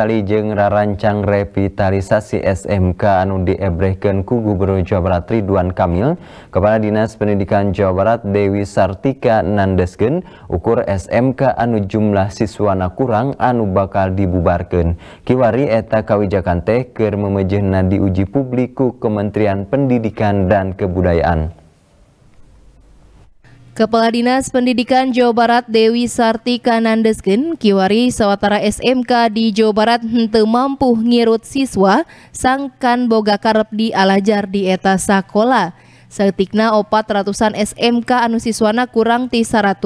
Kalijeng rancang revitalisasi SMK anu diebrehkan ku Gubernur Jawa Barat Ridwan Kamil Kepala Dinas Pendidikan Jawa Barat Dewi Sartika Nandesken ukur SMK anu jumlah siswana kurang anu bakal dibubarkan Kiwari eta kawijakan teh ker memejehna diuji publiku Kementerian Pendidikan dan Kebudayaan Kepala Dinas Pendidikan Jawa Barat Dewi Sartika Nandesken, kiwari sawatara SMK di Jawa Barat hente mampu ngirut siswa sangkan boga karep di alajar di eta sakola. Setikna opat ratusan SMK anu siswana kurang ti 100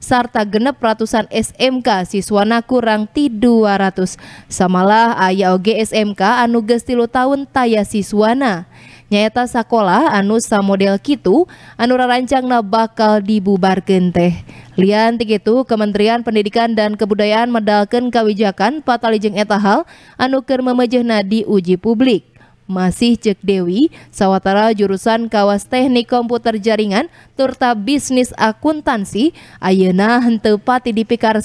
serta genep ratusan SMK siswana kurang ti 200. Samalah ayah oge SMK anu gestilu tahun taya siswana nyaeta sekolah anu samodel Kitu anu rancangna bakal dibubarken teh lian itu Kementerian Pendidikan dan Kebudayaan medalken kawijakan patalijeng etahal anuker memejehna di uji publik masih cek Dewi Sawatara jurusan kawas teknik komputer jaringan turta bisnis akuntansi Ayeuna hentepati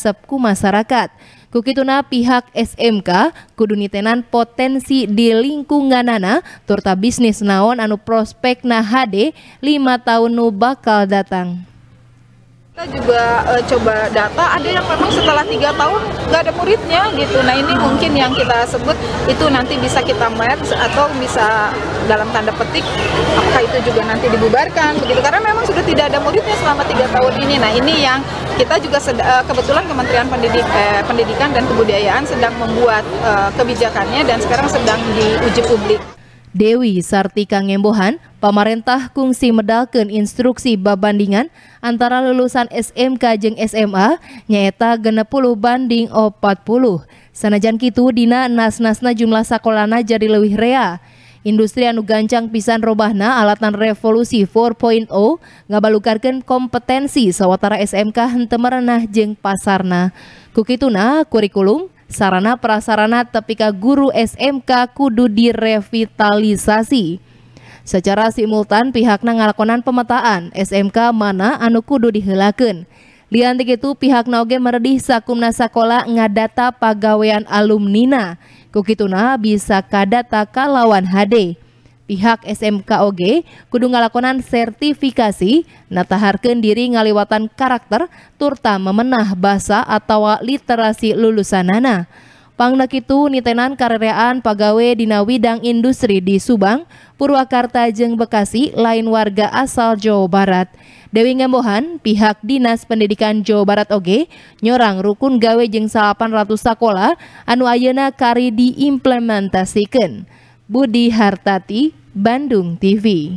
sepku masyarakat. Kukituna pihak SMK kudu nitenan potensi di lingkunganana turta bisnis naon anu prospek nahade HD 5 tahun nu bakal datang. Kita juga e, coba data, ada yang memang setelah tiga tahun nggak ada muridnya gitu. Nah ini mungkin yang kita sebut itu nanti bisa kita match atau bisa dalam tanda petik apakah itu juga nanti dibubarkan begitu. Karena memang sudah tidak ada muridnya selama tiga tahun ini. Nah ini yang kita juga e, kebetulan Kementerian Pendidik, e, Pendidikan dan Kebudayaan sedang membuat e, kebijakannya dan sekarang sedang diuji publik. Dewi Sartika Ngembohan, pemerintah kungsi medalkan instruksi babandingan antara lulusan SMK jeng SMA nyeta genepuluh banding 40. Sanajan kitu dina nas-nasna jumlah sakolana jadi lebih rea. Industri anu gancang pisan robahna alatan revolusi 4.0 ngabalukarkan kompetensi sawatara SMK hente merenah jeng pasarna. Kukituna kurikulum, sarana prasarana Tepika Guru SMK kudu direvitalisasi. Secara simultan pihakna ngalakonan pemetaan SMK mana anu kudu dihelaken. Liantik itu pihak naoge meredih sakumna sakola ngadata pagawean alumnina. Kukituna bisa kadata kalawan HD pihak SMKOG kudu ngalakonan sertifikasi nataharkan diri ngaliwatan karakter turta memenah bahasa atau literasi lulusanana. Pangnak itu nitenan karereaan pegawai dina widang industri di Subang, Purwakarta Jeng Bekasi lain warga asal Jawa Barat. Dewi Ngembohan, pihak Dinas Pendidikan Jawa Barat Oge nyorang rukun gawe salapan 800 sakola anu ayena kari diimplementasikan. Budi Hartati Bandung TV.